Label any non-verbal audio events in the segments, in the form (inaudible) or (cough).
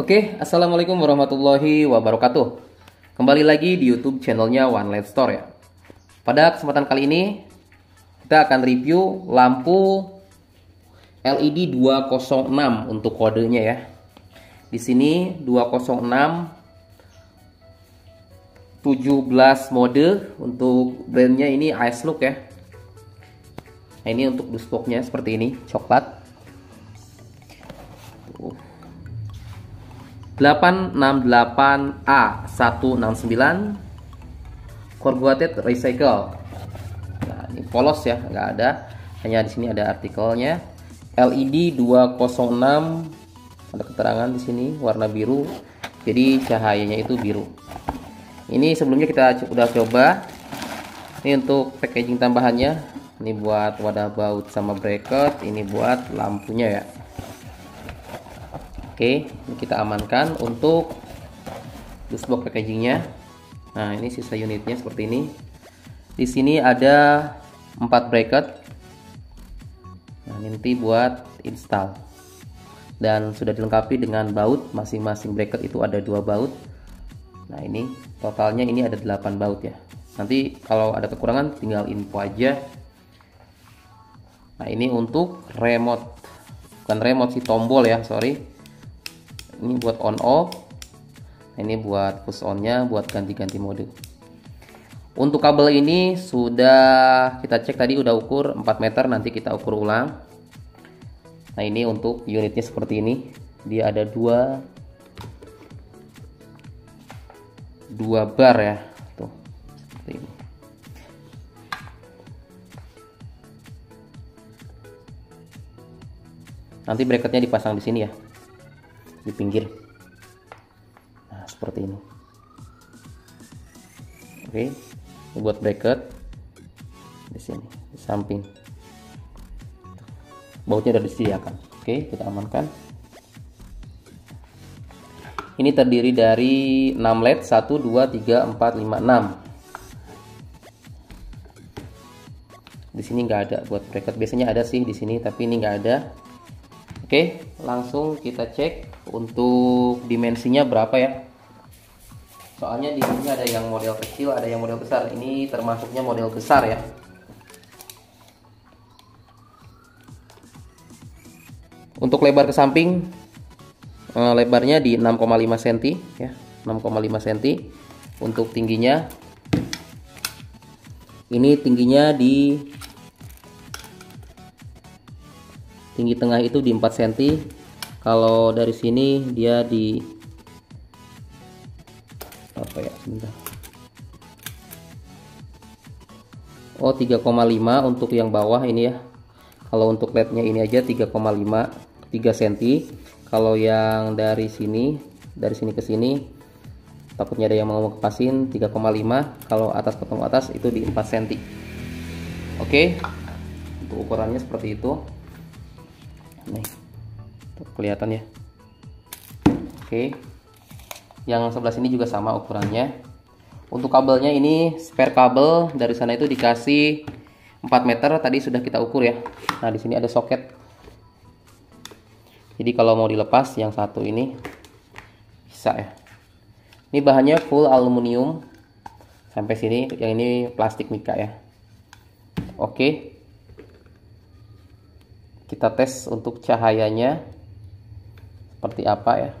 Oke, Assalamualaikum warahmatullahi wabarakatuh. Kembali lagi di YouTube channelnya One Light Store ya. Pada kesempatan kali ini, kita akan review lampu LED 206 untuk kodenya ya. Di sini 206 17 mode untuk brandnya ini Ice Look ya. Nah, ini untuk dusboknya seperti ini, coklat. 868A169 corrugated recycle nah, ini polos ya nggak ada hanya di sini ada artikelnya LED 206 ada keterangan di sini warna biru jadi cahayanya itu biru ini sebelumnya kita udah coba ini untuk packaging tambahannya ini buat wadah baut sama bracket ini buat lampunya ya Oke, ini kita amankan untuk loose box packagingnya. Nah, ini sisa unitnya seperti ini. Di sini ada 4 bracket. Nah, nanti buat install. Dan sudah dilengkapi dengan baut, masing-masing bracket itu ada dua baut. Nah, ini totalnya ini ada 8 baut ya. Nanti kalau ada kekurangan tinggal info aja. Nah, ini untuk remote. Bukan remote sih tombol ya, sorry ini buat on off ini buat push nya buat ganti-ganti mode untuk kabel ini sudah kita cek tadi udah ukur 4 meter nanti kita ukur ulang nah ini untuk unitnya seperti ini dia ada dua dua bar ya tuh seperti ini nanti bracketnya dipasang di sini ya di pinggir nah seperti ini oke ini buat bracket di sini di samping bautnya sudah disediakan ya, oke kita amankan ini terdiri dari 6 led 1 2 3 4 5 6 di sini nggak ada buat bracket biasanya ada sih di sini tapi ini nggak ada oke langsung kita cek untuk dimensinya berapa ya soalnya di sini ada yang model kecil ada yang model besar ini termasuknya model besar ya untuk lebar ke samping eh, lebarnya di 6,5 cm ya 6,5 cm untuk tingginya ini tingginya di tinggi tengah itu di 4 cm kalau dari sini dia di apa ya sebentar Oh 3,5 untuk yang bawah ini ya kalau untuk lednya ini aja 3,5 3 cm kalau yang dari sini dari sini ke sini takutnya ada yang mau kepasin 3,5 kalau atas ketemu atas itu di 4 cm oke untuk ukurannya seperti itu nih kelihatan ya oke yang sebelah sini juga sama ukurannya untuk kabelnya ini spare kabel dari sana itu dikasih 4 meter tadi sudah kita ukur ya nah di sini ada soket jadi kalau mau dilepas yang satu ini bisa ya ini bahannya full aluminium sampai sini yang ini plastik mika ya oke kita tes untuk cahayanya seperti apa ya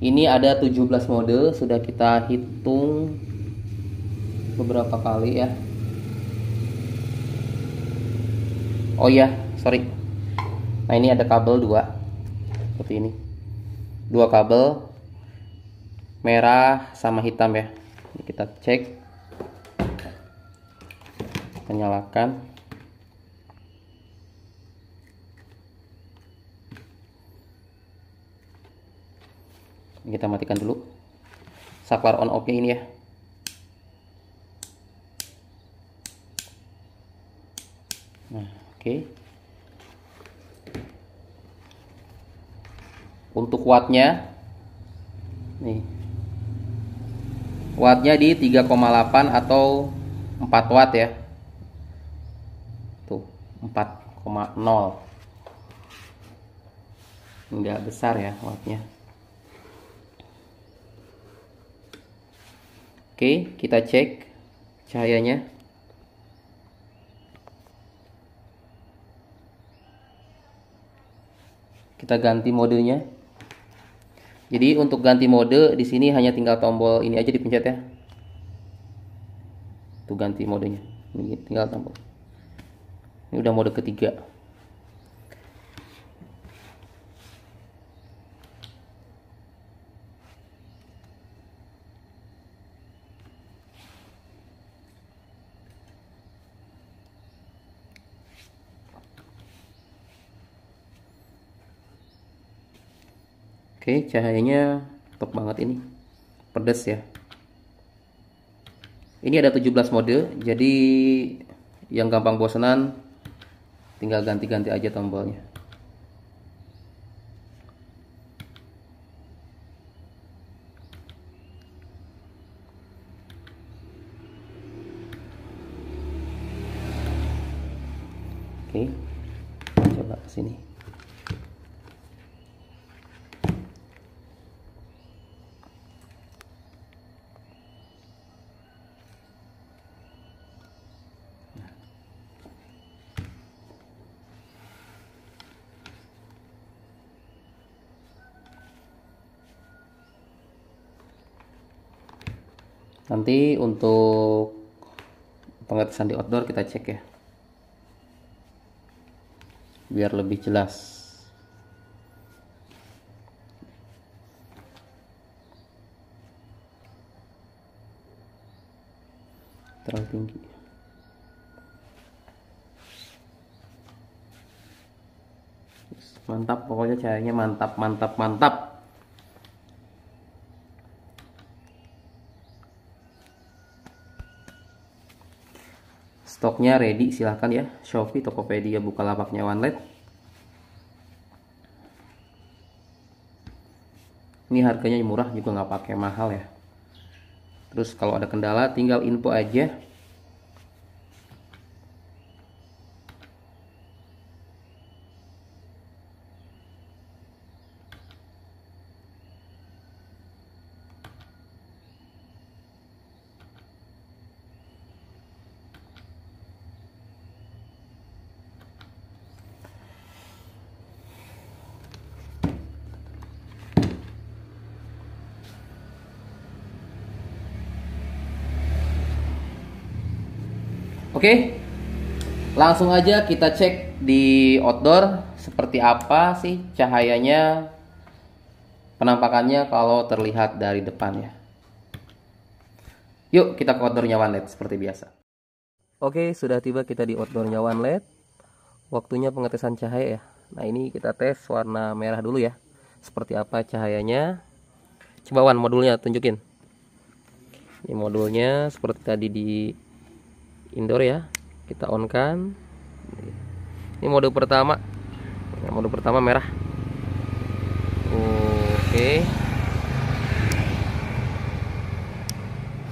ini ada 17 mode sudah kita hitung beberapa kali ya oh ya sorry nah ini ada kabel dua seperti ini dua kabel merah sama hitam ya ini kita cek kita nyalakan Ini kita matikan dulu. Saklar on off-nya ini ya. Nah, oke. Okay. Untuk nya nih. Wattnya di 3,8 atau 4 watt ya. Tuh, 4,0. Enggak besar ya wattnya. Oke, kita cek cahayanya. Kita ganti modenya. Jadi untuk ganti mode di sini hanya tinggal tombol ini aja dipencet ya. Tuh ganti modenya. Ini tinggal tombol. Ini udah mode ketiga. Oke, cahayanya top banget ini. pedes ya. Ini ada 17 mode, jadi yang gampang bosenan tinggal ganti-ganti aja tombolnya. Oke. Coba sini. nanti untuk pengetesan di outdoor kita cek ya biar lebih jelas terlalu tinggi mantap pokoknya cahayanya mantap mantap mantap stoknya ready silahkan ya Shopee Tokopedia buka lapaknya OneLab ini harganya murah juga nggak pakai mahal ya terus kalau ada kendala tinggal info aja Oke, langsung aja kita cek di outdoor seperti apa sih cahayanya penampakannya kalau terlihat dari depan ya. Yuk kita ke outdoornya One LED seperti biasa. Oke, sudah tiba kita di outdoornya One LED. Waktunya pengetesan cahaya ya. Nah ini kita tes warna merah dulu ya. Seperti apa cahayanya. Coba Wan modulnya tunjukin. Ini modulnya seperti tadi di indoor ya kita on kan ini mode pertama ya, mode pertama merah oke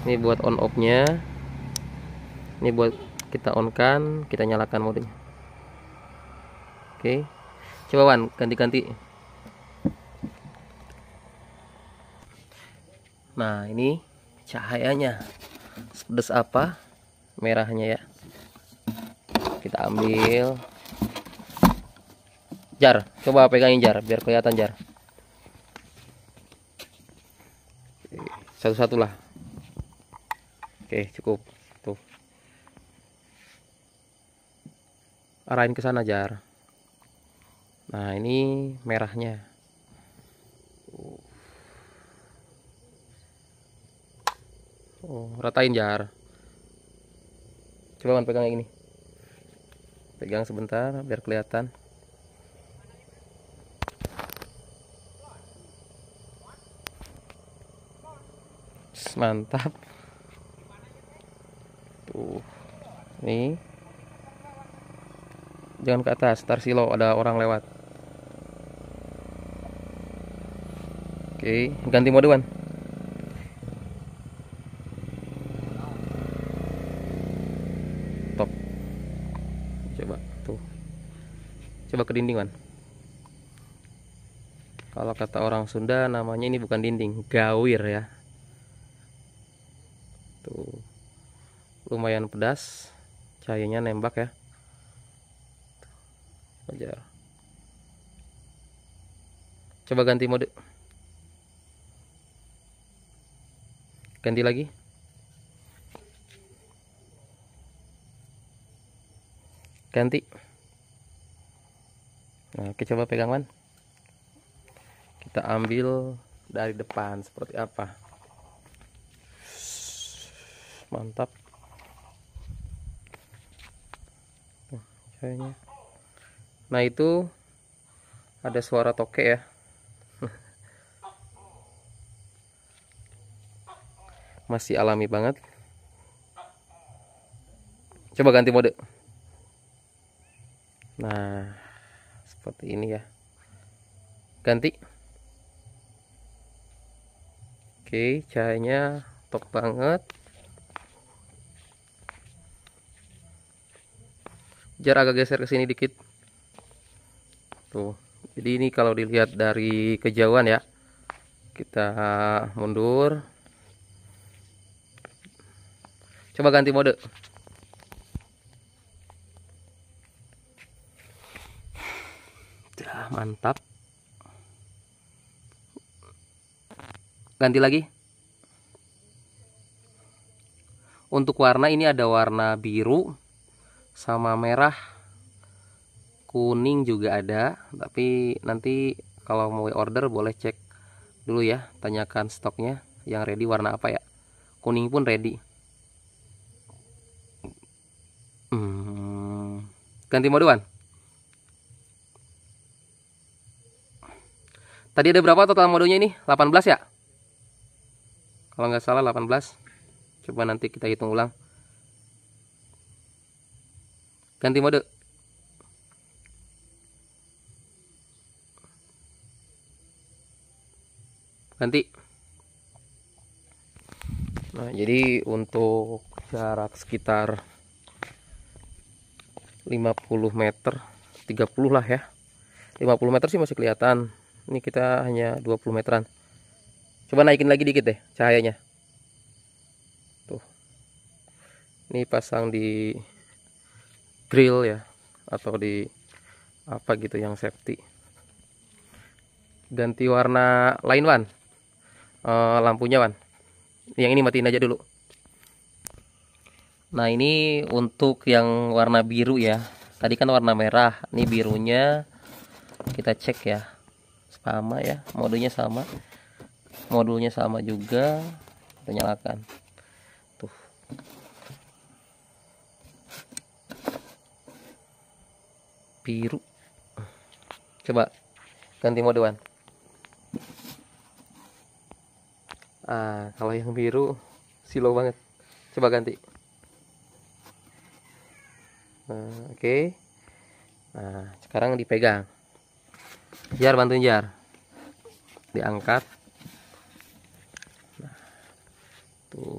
ini buat on off nya ini buat kita on kan kita nyalakan modenya oke coba Wan ganti-ganti nah ini cahayanya sepedes apa merahnya ya kita ambil jar coba pegangin jar biar kelihatan jar satu-satulah oke cukup tuh arahin ke sana jar nah ini merahnya oh ratain jar coba man pegang yang ini pegang sebentar biar kelihatan mantap tuh ini jangan ke atas tar silo ada orang lewat oke ganti mode one ke dinding man kalau kata orang Sunda namanya ini bukan dinding gawir ya tuh lumayan pedas cahayanya nembak ya aja coba ganti mode ganti lagi ganti Nah, oke coba pegang Kita ambil dari depan seperti apa. Mantap. Nah, kayaknya. Nah, itu ada suara toke ya. (laughs) Masih alami banget. Coba ganti mode. Nah, seperti ini ya ganti oke cahayanya top banget jar agak geser ke sini dikit tuh jadi ini kalau dilihat dari kejauhan ya kita mundur coba ganti mode mantap ganti lagi untuk warna ini ada warna biru sama merah kuning juga ada tapi nanti kalau mau order boleh cek dulu ya tanyakan stoknya yang ready warna apa ya kuning pun ready hmm, ganti moduan Tadi ada berapa total modulnya ini? 18 ya? Kalau nggak salah 18. Coba nanti kita hitung ulang. Ganti mode. Ganti. Nah, jadi untuk jarak sekitar 50 meter, 30 lah ya. 50 meter sih masih kelihatan ini kita hanya 20 meteran coba naikin lagi dikit deh cahayanya tuh ini pasang di grill ya atau di apa gitu yang safety ganti warna lain wan e, lampunya wan yang ini matiin aja dulu nah ini untuk yang warna biru ya tadi kan warna merah ini birunya kita cek ya sama ya modulnya sama modulnya sama juga kita nyalakan tuh biru coba ganti mode one ah kalau yang biru silau banget coba ganti nah, oke okay. nah sekarang dipegang jar bantuin jar diangkat nah, tuh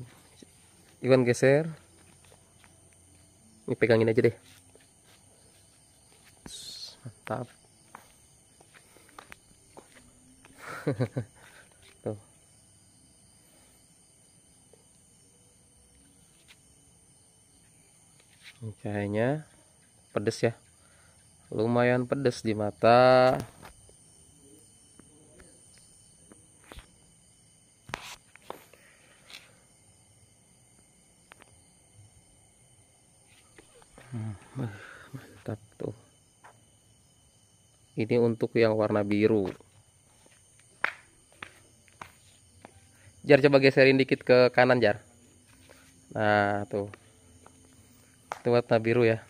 Iwan geser ini pegangin aja deh mantap (laughs) tuh kayaknya pedes ya lumayan pedes di mata mantap tuh. Ini untuk yang warna biru. Jar coba geserin dikit ke kanan Jar. Nah, tuh. Itu warna biru ya.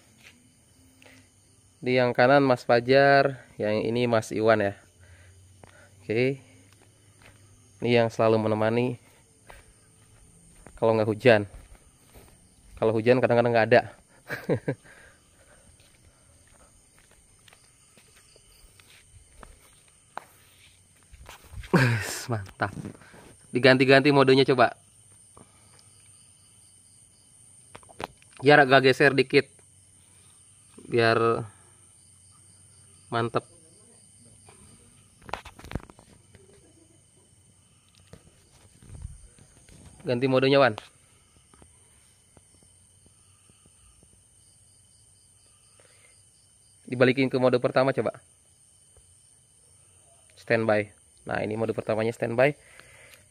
Di yang kanan Mas Fajar, yang ini Mas Iwan ya. Oke. Ini yang selalu menemani kalau nggak hujan. Kalau hujan kadang-kadang nggak ada. (laughs) mantap diganti-ganti modenya coba biar agak geser dikit biar mantep ganti modenya Wan dibalikin ke mode pertama coba standby nah ini mode pertamanya standby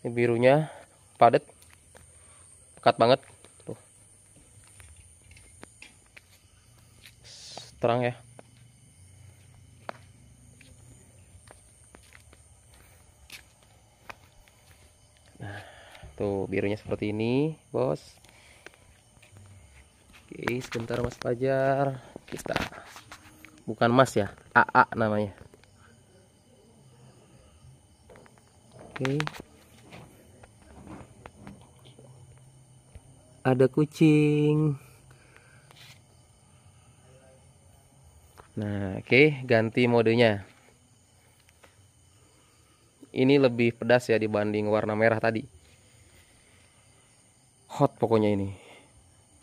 ini birunya padat pekat banget tuh terang ya nah tuh birunya seperti ini bos oke sebentar mas Fajar kita bukan mas ya AA namanya okay. ada kucing nah oke okay. ganti modenya ini lebih pedas ya dibanding warna merah tadi hot pokoknya ini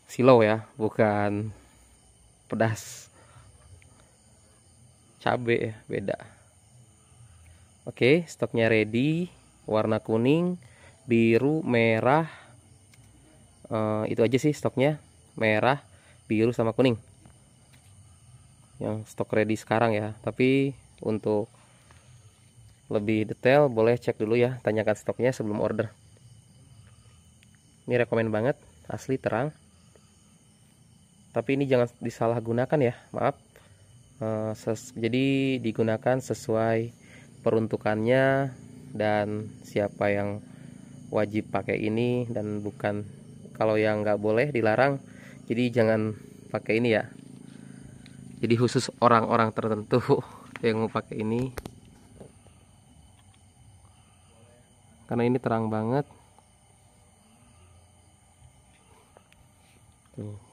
silau ya bukan pedas cabe ya beda oke okay, stoknya ready warna kuning biru merah uh, itu aja sih stoknya merah biru sama kuning yang stok ready sekarang ya tapi untuk lebih detail boleh cek dulu ya tanyakan stoknya sebelum order ini rekomen banget asli terang tapi ini jangan disalahgunakan ya maaf eh, jadi digunakan sesuai peruntukannya dan siapa yang wajib pakai ini dan bukan kalau yang nggak boleh dilarang jadi jangan pakai ini ya jadi khusus orang-orang tertentu (laughs) yang mau pakai ini karena ini terang banget tuh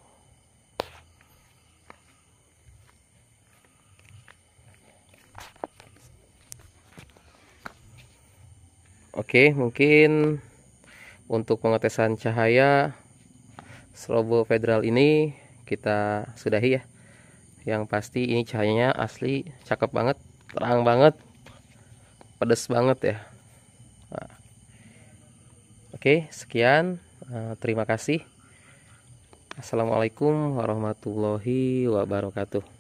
Oke, mungkin untuk pengetesan cahaya strobo federal ini kita sudahi ya. Yang pasti ini cahayanya asli cakep banget, terang banget, pedes banget ya. Oke nah. Oke, sekian. Eh, terima kasih. Assalamualaikum warahmatullahi wabarakatuh.